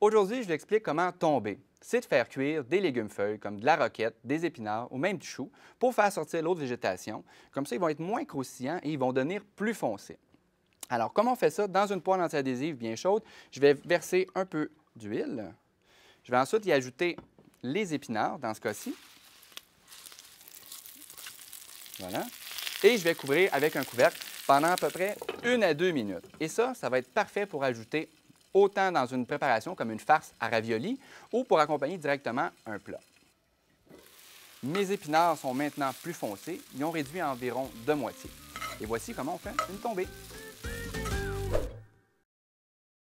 Aujourd'hui, je expliquer comment tomber. C'est de faire cuire des légumes feuilles comme de la roquette, des épinards ou même du chou pour faire sortir l'autre végétation. Comme ça, ils vont être moins croustillants et ils vont devenir plus foncés. Alors, comment on fait ça? Dans une poêle antiadhésive bien chaude, je vais verser un peu d'huile. Je vais ensuite y ajouter les épinards, dans ce cas-ci. Voilà. Et je vais couvrir avec un couvercle pendant à peu près une à deux minutes. Et ça, ça va être parfait pour ajouter autant dans une préparation comme une farce à ravioli ou pour accompagner directement un plat. Mes épinards sont maintenant plus foncés, ils ont réduit à environ de moitié. Et voici comment on fait une tombée.